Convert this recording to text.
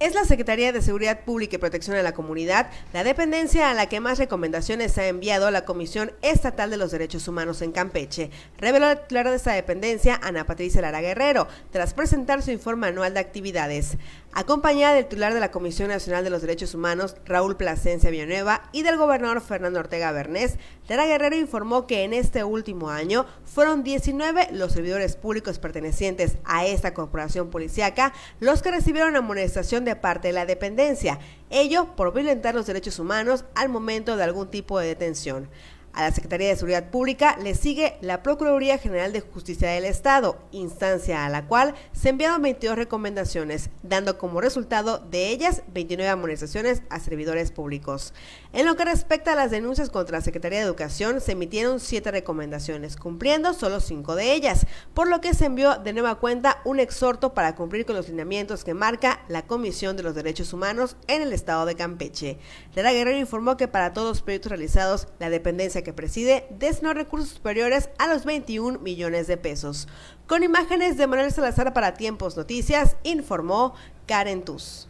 Es la Secretaría de Seguridad Pública y Protección de la Comunidad la dependencia a la que más recomendaciones ha enviado la Comisión Estatal de los Derechos Humanos en Campeche, reveló la titular de esta dependencia, Ana Patricia Lara Guerrero, tras presentar su informe anual de actividades acompañada del titular de la Comisión Nacional de los Derechos Humanos, Raúl Plasencia Villanueva, y del gobernador Fernando Ortega Bernés, Lara Guerrero informó que en este último año fueron 19 los servidores públicos pertenecientes a esta corporación policiaca los que recibieron amonestación de parte de la dependencia, ello por violentar los derechos humanos al momento de algún tipo de detención. A la Secretaría de Seguridad Pública le sigue la Procuraduría General de Justicia del Estado, instancia a la cual se enviaron 22 recomendaciones, dando como resultado de ellas 29 amonestaciones a servidores públicos. En lo que respecta a las denuncias contra la Secretaría de Educación, se emitieron 7 recomendaciones, cumpliendo solo 5 de ellas, por lo que se envió de nueva cuenta un exhorto para cumplir con los lineamientos que marca la Comisión de los Derechos Humanos en el Estado de Campeche. Lera Guerrero informó que para todos los proyectos realizados, la dependencia que preside desnó recursos superiores a los 21 millones de pesos. Con imágenes de Manuel Salazar para Tiempos Noticias, informó Karen Tuz.